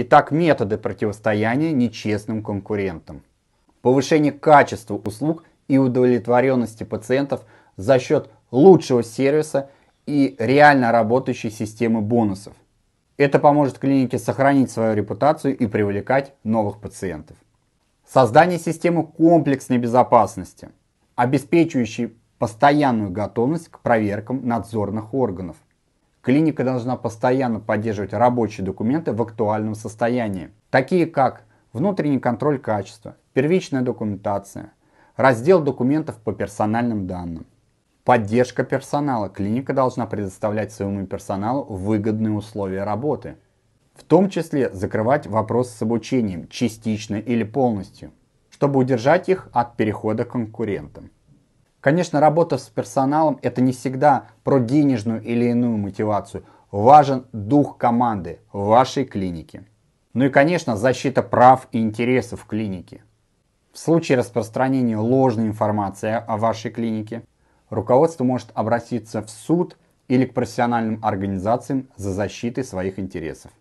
Итак, методы противостояния нечестным конкурентам. Повышение качества услуг и удовлетворенности пациентов за счет лучшего сервиса и реально работающей системы бонусов. Это поможет клинике сохранить свою репутацию и привлекать новых пациентов. Создание системы комплексной безопасности, обеспечивающей постоянную готовность к проверкам надзорных органов. Клиника должна постоянно поддерживать рабочие документы в актуальном состоянии, такие как внутренний контроль качества, первичная документация, раздел документов по персональным данным. Поддержка персонала. Клиника должна предоставлять своему персоналу выгодные условия работы, в том числе закрывать вопросы с обучением частично или полностью, чтобы удержать их от перехода к конкурентам. Конечно, работа с персоналом – это не всегда про денежную или иную мотивацию. Важен дух команды вашей клиники. Ну и, конечно, защита прав и интересов клиники. В случае распространения ложной информации о вашей клинике, руководство может обратиться в суд или к профессиональным организациям за защитой своих интересов.